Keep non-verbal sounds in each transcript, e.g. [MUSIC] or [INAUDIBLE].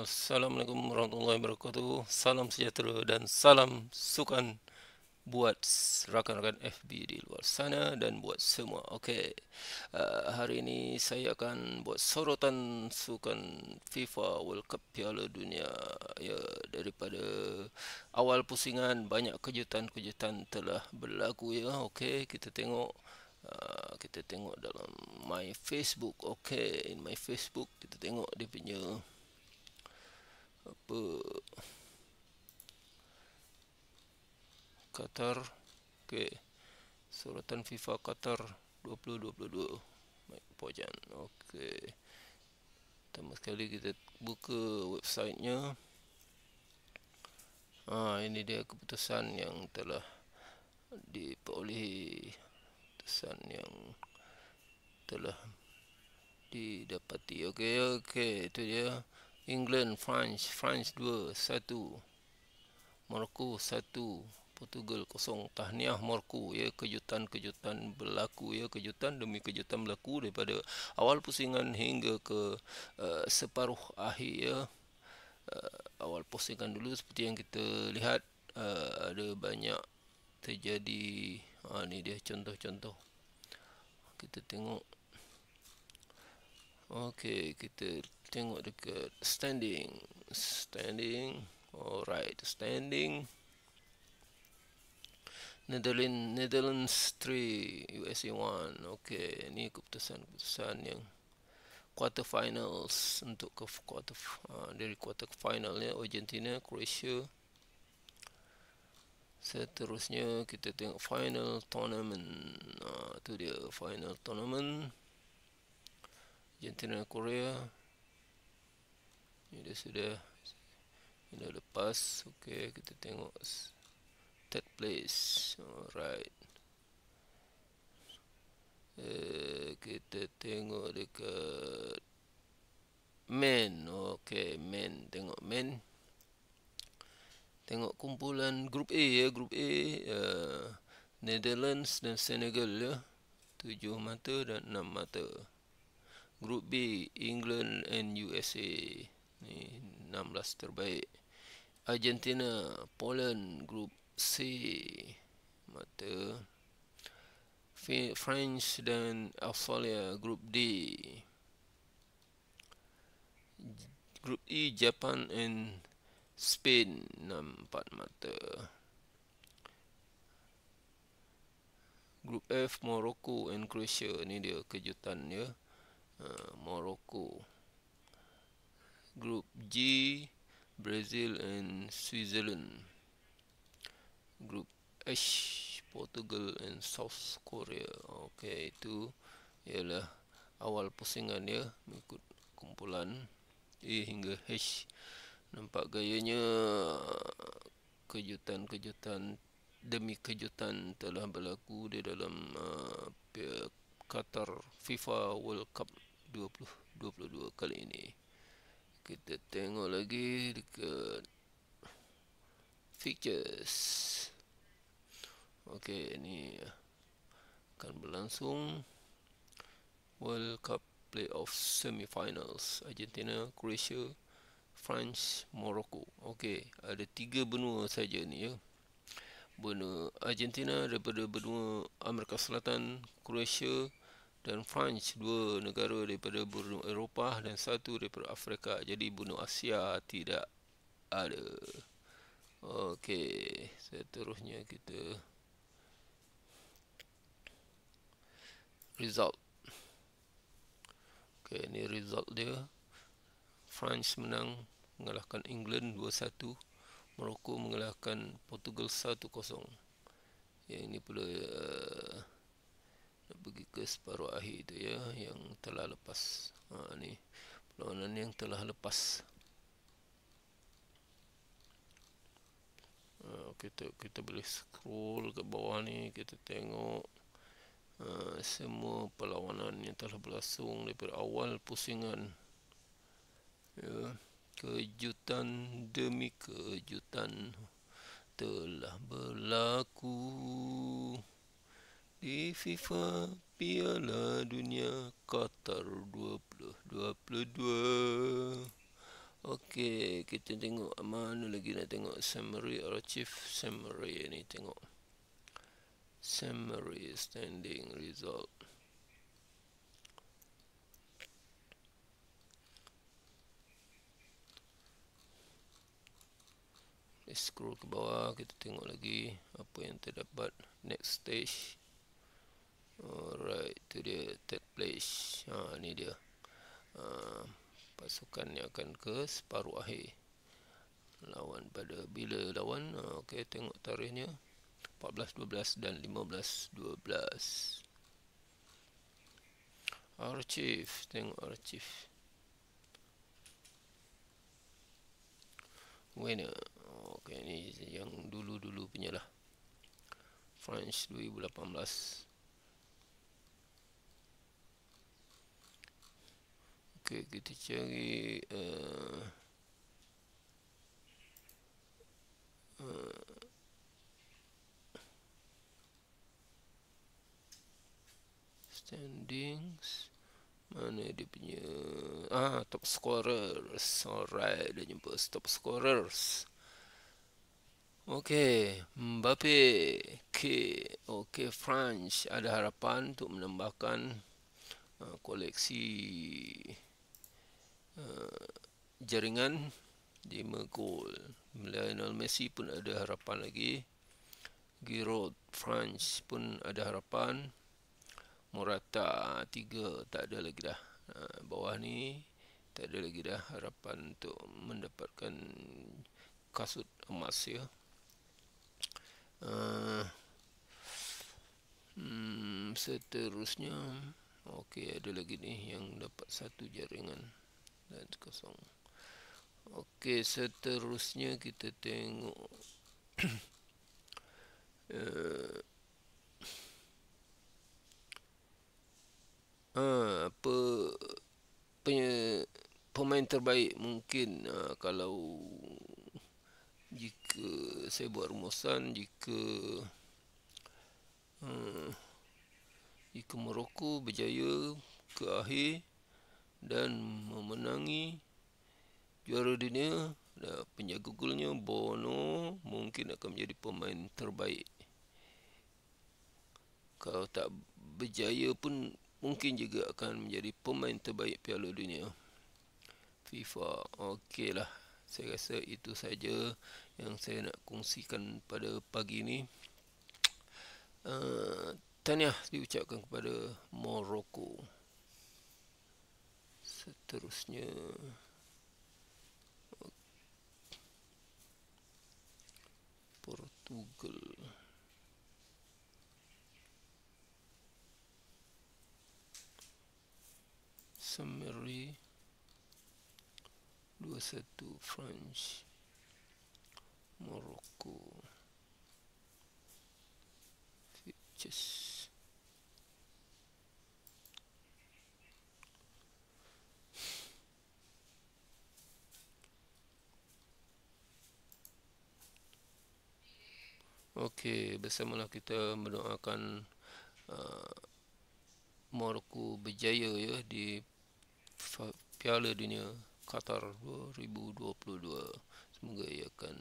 Assalamualaikum warahmatullahi wabarakatuh Salam sejahtera dan salam sukan Buat rakan-rakan FB di luar sana Dan buat semua okay. uh, Hari ini saya akan buat sorotan Sukan FIFA World Cup Piala Dunia ya, Daripada awal pusingan Banyak kejutan-kejutan telah berlaku ya. okay, Kita tengok Uh, kita tengok dalam my Facebook Okey, in my Facebook kita tengok dia punya uh, apa Qatar ok suratan FIFA Qatar 2022 baik pojan ok pertama sekali kita buka websitenya ha, ini dia keputusan yang telah diperolehi keputusan yang telah didapati ok ok itu dia England, France, France 2, 1. Morocco 1, Portugal 0. Tahniah Morocco. Ya, kejutan-kejutan berlaku. Ya, kejutan demi kejutan berlaku daripada awal pusingan hingga ke uh, separuh akhir. Ya. Uh, awal pusingan dulu seperti yang kita lihat uh, ada banyak terjadi. Ha, ini dia contoh-contoh. Kita tengok. Okey, kita tengok dekat standing standing alright standing Netherlands Netherlands 3 USA 1 okey ni keputusan keputusan yang quarter finals untuk ke quarter uh, dari quarter final ya Argentina Croatia seterusnya kita tengok final tournament uh, tu dia final tournament Argentina Korea ini dia sudah ini lepas Okey, kita tengok third place alright uh, kita tengok dekat men Okey, men tengok men tengok kumpulan Group A ya Group A uh, Netherlands dan Senegal ya tujuh mata dan enam mata Group B England and USA ni 16 terbaik Argentina Poland Group C mata French dan Australia Group D Group E Japan and Spain 64 mata Group F Morocco and Croatia ni dia kejutan dia uh, Morocco Group G, Brazil and Switzerland. Group H, Portugal and South Korea. Okey, itu ialah awal pusingan dia mengikut kumpulan E hingga H. Nampak gayanya kejutan-kejutan demi kejutan telah berlaku di dalam uh, Qatar FIFA World Cup 2022 kali ini kita tengok lagi dekat features Okey, ini akan berlangsung World Cup Playoff Semifinals Argentina, Croatia France, Morocco Okey, ada tiga benua saja ni ya benua Argentina daripada benua Amerika Selatan Croatia dan French dua negara daripada benua Eropah dan satu daripada Afrika jadi benua Asia tidak ada okey seterusnya kita result okey ni result dia France menang mengalahkan England 2-1 Morocco mengalahkan Portugal 1-0 yang ini pula uh, bagi ke separuh akhir itu ya yang telah lepas ha, ni perlawanan yang telah lepas ha, kita kita boleh scroll ke bawah ni kita tengok ha, semua perlawanan yang telah berlangsung daripada awal pusingan ya, kejutan demi kejutan telah berlaku di FIFA Piala Dunia Qatar 2022. Okey, kita tengok mana lagi nak tengok summary archive summary ni tengok. Summary standing result. Scroll ke bawah kita tengok lagi apa yang terdapat next stage Alright, tu dia third place. Ha ni dia. Ha, pasukan yang akan ke separuh akhir. Lawan pada bila lawan? Ha, okay, tengok tarikhnya. 14 12 dan 15 12. Archive, tengok archive. Winner. Okay, ni yang dulu-dulu punya lah. French 2018. que, kita cari uh, uh, standings mana dia punya ah top scorers alright dia jumpa top scorers Okey, Mbappe, K, okey French ada harapan untuk menambahkan uh, koleksi Eh, jaringan 5 gol. Lionel Messi pun ada harapan lagi. Giroud France pun ada harapan. Morata 3 tak ada lagi dah. Eh, bawah ni tak ada lagi dah harapan untuk mendapatkan kasut emas ya. Uh, hmm, seterusnya Okey ada lagi ni yang dapat satu jaringan dan 0 ok seterusnya kita tengok uh, [COUGHS] apa punya pemain terbaik mungkin uh, kalau jika saya buat rumusan jika uh, jika Morocco berjaya ke akhir dan memenangi juara dunia dan penjaga golnya Bono mungkin akan menjadi pemain terbaik kalau tak berjaya pun mungkin juga akan menjadi pemain terbaik Piala Dunia FIFA Okey lah. saya rasa itu saja yang saya nak kongsikan pada pagi ini uh, tahniah diucapkan kepada Morocco seterusnya Portugal Summary 21 French Morocco Futures Okey, bersamalah kita mendoakan uh, Morocco berjaya ya di Piala Dunia Qatar 2022. Semoga ia akan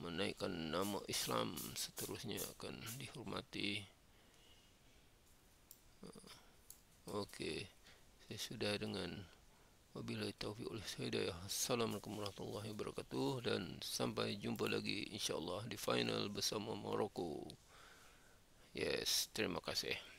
menaikkan nama Islam seterusnya akan dihormati. Uh, okey, saya sudah dengan Wabillahi taufiq wal hidayah. Assalamualaikum warahmatullahi wabarakatuh dan sampai jumpa lagi insyaallah di final bersama Maroko. Yes, terima kasih.